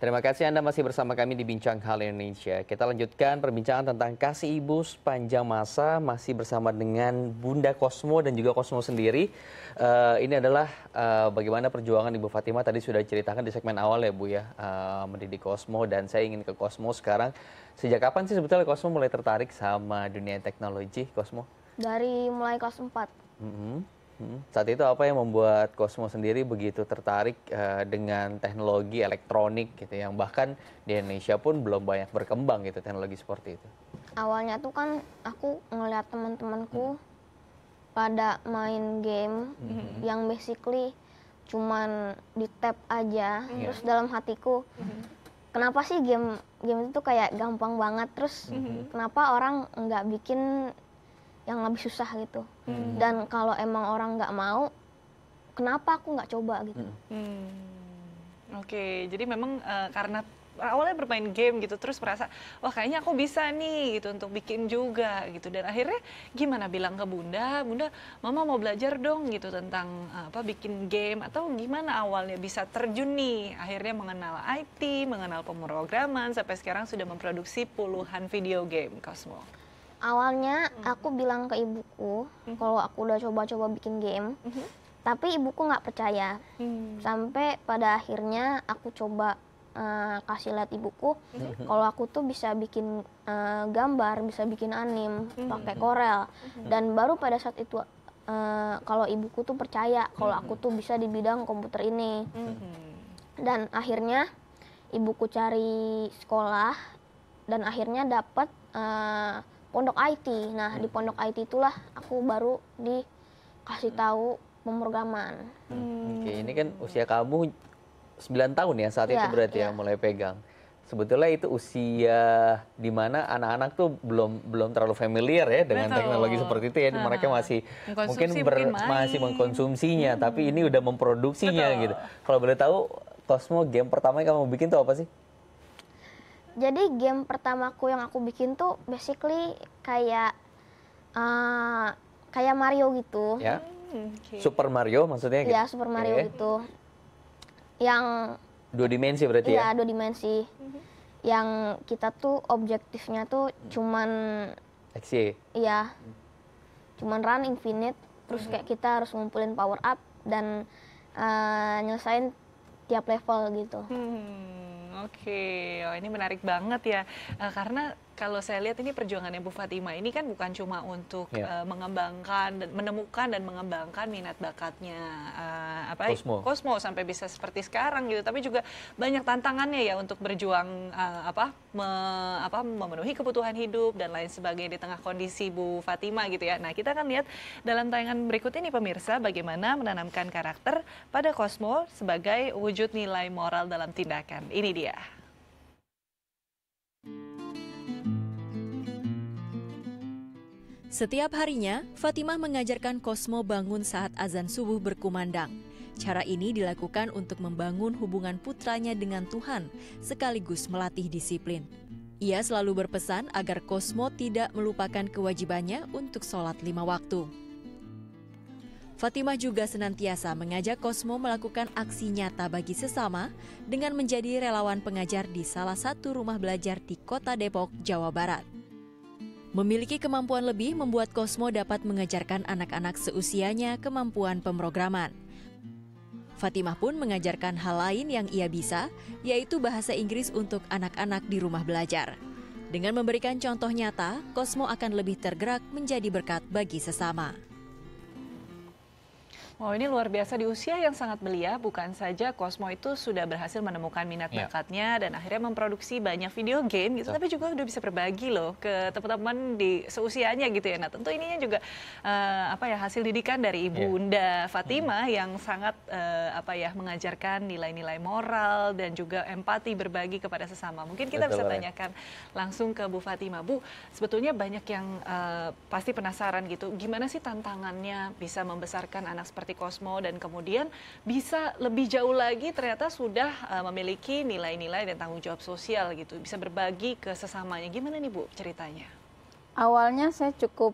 Terima kasih Anda masih bersama kami di Bincang Hal Indonesia. Kita lanjutkan perbincangan tentang kasih ibu sepanjang masa masih bersama dengan Bunda Kosmo dan juga Kosmo sendiri. Uh, ini adalah uh, bagaimana perjuangan Ibu Fatima tadi sudah ceritakan di segmen awal ya Bu ya, uh, mendidik Kosmo dan saya ingin ke Kosmo sekarang. Sejak kapan sih sebetulnya Kosmo mulai tertarik sama dunia teknologi, Kosmo? Dari mulai kelas 4. Mm -hmm. Saat itu apa yang membuat Cosmo sendiri begitu tertarik uh, dengan teknologi elektronik gitu ya? yang bahkan di Indonesia pun belum banyak berkembang gitu teknologi seperti itu. Awalnya tuh kan aku ngeliat teman-temanku hmm. pada main game hmm. yang basically cuman di tap aja hmm. terus dalam hatiku hmm. kenapa sih game game itu kayak gampang banget terus hmm. kenapa orang nggak bikin yang lebih susah gitu hmm. dan kalau emang orang nggak mau kenapa aku nggak coba gitu hmm. hmm. oke okay. jadi memang uh, karena awalnya bermain game gitu terus merasa wah kayaknya aku bisa nih gitu untuk bikin juga gitu dan akhirnya gimana bilang ke bunda bunda mama mau belajar dong gitu tentang eh, apa bikin game atau gimana awalnya bisa terjun nih akhirnya mengenal IT mengenal pemrograman sampai sekarang sudah memproduksi puluhan video game Cosmo awalnya hmm. aku bilang ke ibuku hmm. kalau aku udah coba-coba bikin game hmm. tapi ibuku nggak percaya hmm. sampai pada akhirnya aku coba uh, kasih lihat ibuku hmm. kalau aku tuh bisa bikin uh, gambar bisa bikin anim hmm. pakai korel hmm. dan baru pada saat itu uh, kalau ibuku tuh percaya kalau aku mhm. tuh bisa di bidang komputer ini hmm. dan akhirnya ibuku cari sekolah dan akhirnya dapat uh, pondok IT. Nah, hmm. di pondok IT itulah aku baru dikasih tahu pemrograman. Hmm. hmm. Oke, ini kan usia kamu 9 tahun ya saat ya, itu iya, berarti ya. ya mulai pegang. Sebetulnya itu usia di mana anak-anak tuh belum belum terlalu familiar ya dengan Betul. teknologi seperti itu ya. Nah, mereka masih mungkin, ber, masih mengkonsumsinya, hmm. tapi ini udah memproduksinya Betul. gitu. Kalau boleh tahu Cosmo game pertama yang kamu bikin tuh apa sih? jadi game pertamaku yang aku bikin tuh basically kayak uh, kayak Mario gitu. Ya. Hmm, okay. Super Mario maksudnya gitu. Ya, Super Mario okay. gitu. Yang dua dimensi berarti ya. Iya, dua dimensi. Mm-hmm. Yang kita tuh objektifnya tuh cuman ya, Iya. Cuman run infinite terus kayak mhm. kita harus ngumpulin power up dan uh, nyelesain tiap level gitu. Hmm Oke, oh, ini menarik banget ya, eh, karena kalau saya lihat ini perjuangannya Bu Fatima ini kan bukan cuma untuk ya. uh, mengembangkan dan menemukan dan mengembangkan minat bakatnya uh, apa Kosmo. Cosmo sampai bisa seperti sekarang gitu, tapi juga banyak tantangannya ya untuk berjuang uh, apa me, apa memenuhi kebutuhan hidup dan lain sebagainya di tengah kondisi Bu Fatima gitu ya. Nah, kita akan lihat dalam tayangan berikut ini pemirsa bagaimana menanamkan karakter pada Kosmo sebagai wujud nilai moral dalam tindakan. Ini dia. Setiap harinya, Fatimah mengajarkan Kosmo bangun saat azan subuh berkumandang. Cara ini dilakukan untuk membangun hubungan putranya dengan Tuhan, sekaligus melatih disiplin. Ia selalu berpesan agar Kosmo tidak melupakan kewajibannya untuk sholat lima waktu. Fatimah juga senantiasa mengajak Kosmo melakukan aksi nyata bagi sesama dengan menjadi relawan pengajar di salah satu rumah belajar di kota Depok, Jawa Barat. Memiliki kemampuan lebih membuat Cosmo dapat mengajarkan anak-anak seusianya kemampuan pemrograman. Fatimah pun mengajarkan hal lain yang ia bisa, yaitu bahasa Inggris untuk anak-anak di rumah belajar. Dengan memberikan contoh nyata, Cosmo akan lebih tergerak menjadi berkat bagi sesama. Wow, ini luar biasa di usia yang sangat belia, bukan saja Cosmo itu sudah berhasil menemukan minat yeah. bakatnya dan akhirnya memproduksi banyak video game gitu, so. tapi juga sudah bisa berbagi loh ke teman-teman di seusianya gitu ya. Nah, tentu ininya juga uh, apa ya hasil didikan dari Ibunda iya. yeah. Fatima hmm. yang sangat uh, apa ya mengajarkan nilai-nilai moral dan juga empati berbagi kepada sesama. Mungkin kita Betul, bisa right. tanyakan langsung ke Bu Fatima. Bu, sebetulnya banyak yang uh, pasti penasaran gitu, gimana sih tantangannya bisa membesarkan anak seperti seperti Cosmo dan kemudian bisa lebih jauh lagi ternyata sudah uh, memiliki nilai-nilai dan tanggung jawab sosial gitu, bisa berbagi ke sesamanya. Gimana nih Bu ceritanya? Awalnya saya cukup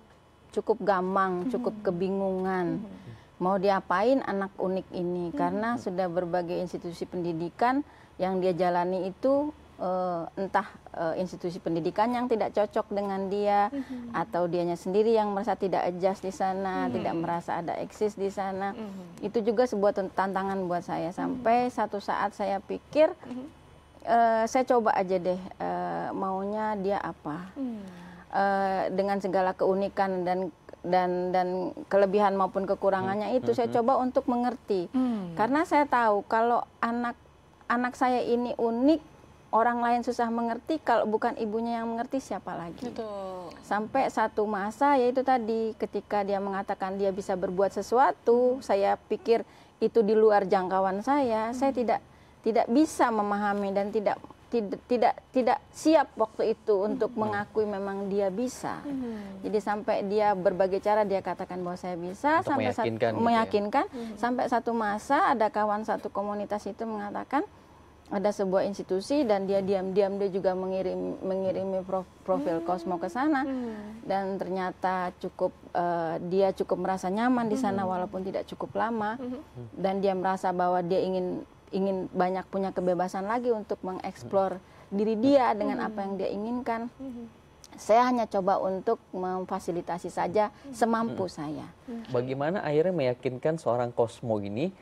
cukup gamang, hmm. cukup kebingungan. Hmm. Mau diapain anak unik ini? Hmm. Karena mhm. sudah berbagai institusi pendidikan yang dia jalani itu uh, entah uh, institusi pendidikan yang tidak cocok dengan dia mm-hmm. atau dianya sendiri yang merasa tidak adjust di sana, mm-hmm. tidak merasa ada eksis di sana. Mm-hmm. Itu juga sebuah tantangan buat saya mm-hmm. sampai mm-hmm. satu saat saya pikir mm-hmm. uh, saya coba aja deh uh, maunya dia apa. hmm Uh, dengan segala keunikan dan dan dan kelebihan maupun kekurangannya hmm itu saya mm-hmm. coba untuk mengerti. hmm Karena saya tahu kalau anak anak saya ini unik orang lain susah mengerti kalau bukan ibunya yang mengerti siapa lagi Betul. sampai satu masa yaitu tadi ketika dia mengatakan dia bisa berbuat sesuatu hmm. saya pikir itu di luar jangkauan saya hmm. saya tidak tidak bisa memahami dan tidak tidak tidak tidak siap waktu itu untuk hmm. mengakui memang dia bisa. Hmm. Jadi sampai dia berbagai cara dia katakan bahwa saya bisa untuk sampai meyakinkan, satu, gitu ya. meyakinkan ya? sampai satu masa ada kawan satu komunitas itu mengatakan ada sebuah institusi dan dia diam-diam dia juga mengirim mengirimi profil hmm. Cosmo ke sana hmm. dan ternyata cukup uh, dia cukup merasa nyaman di sana hmm. walaupun tidak cukup lama hmm. dan dia merasa bahwa dia ingin ingin banyak punya kebebasan lagi untuk mengeksplor diri dia dengan hmm. apa yang hmm. dia inginkan. Hmm saya hanya coba untuk memfasilitasi saja hmm. semampu hmm. saya. Hmm. Bagaimana akhirnya meyakinkan seorang Cosmo ini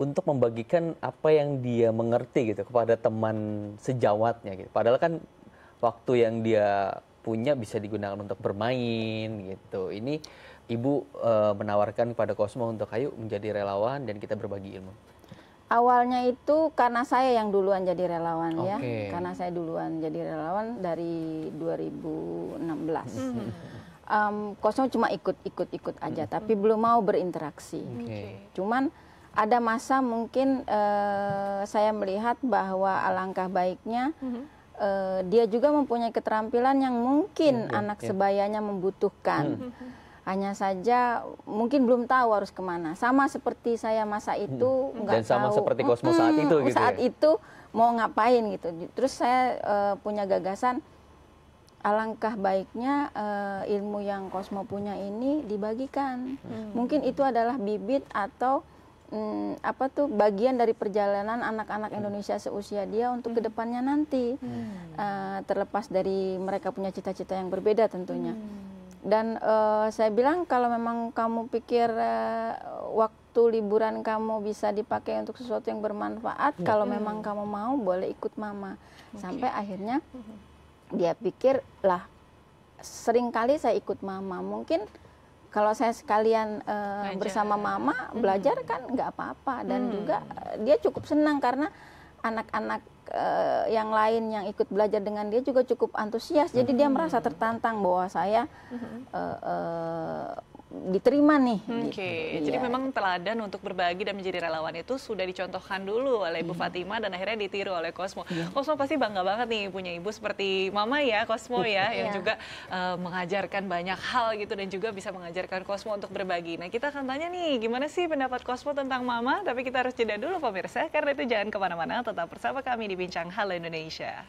untuk membagikan apa yang dia mengerti gitu kepada teman sejawatnya gitu. Padahal kan waktu yang dia punya bisa digunakan untuk bermain gitu. Ini ibu e, menawarkan kepada Cosmo untuk ayo menjadi relawan dan kita berbagi ilmu. Awalnya itu karena saya yang duluan jadi relawan okay. ya. Karena saya duluan jadi relawan dari 2016. Hmm. Um, cuma ikut-ikut-ikut aja, hmm. tapi belum mau berinteraksi. Okay. Cuman ada masa mungkin uh, saya melihat bahwa alangkah baiknya mm -hmm. uh, dia juga mempunyai keterampilan yang mungkin mm -hmm. anak yeah. sebayanya membutuhkan. Mm -hmm. Mhm. Hanya saja mungkin belum tahu harus kemana. Sama seperti saya masa hmm. itu hmm. nggak tahu. Dan sama tahu, seperti Kosmo saat itu gitu Saat ya? itu mau ngapain gitu. Terus saya uh, punya gagasan alangkah baiknya uh, ilmu yang Kosmo punya ini dibagikan. Hmm. Mungkin itu adalah bibit atau hmm, apa tuh bagian dari perjalanan anak-anak Indonesia seusia dia untuk hmm. kedepannya nanti hmm. uh, terlepas dari mereka punya cita-cita yang berbeda tentunya hmm. dan uh, saya bilang kalau memang kamu pikir uh, waktu liburan kamu bisa dipakai untuk sesuatu yang bermanfaat ya. hmm. kalau memang kamu mau boleh ikut mama okay. sampai akhirnya hmm. dia pikir lah kali saya ikut mama mungkin kalau saya sekalian uh, bersama mama belajar kan nggak apa-apa dan hmm. juga uh, dia cukup senang karena anak-anak uh, yang lain yang ikut belajar dengan dia juga cukup antusias jadi mm. dia merasa tertantang bahwa saya uh, uh, diterima nih. Oke, okay. gitu. jadi iya. memang teladan untuk berbagi dan menjadi relawan itu sudah dicontohkan dulu oleh Ibu hmm. Iya. Fatima dan akhirnya ditiru oleh Cosmo. Hmm. Iya. Cosmo pasti bangga banget nih punya ibu seperti Mama ya, Cosmo ya, yang juga uh, mengajarkan banyak hal gitu dan juga bisa mengajarkan Cosmo untuk berbagi. Nah kita akan tanya nih, gimana sih pendapat Cosmo tentang Mama? Tapi kita harus jeda dulu pemirsa, karena itu jangan kemana-mana, tetap bersama kami di Bincang Halo Indonesia.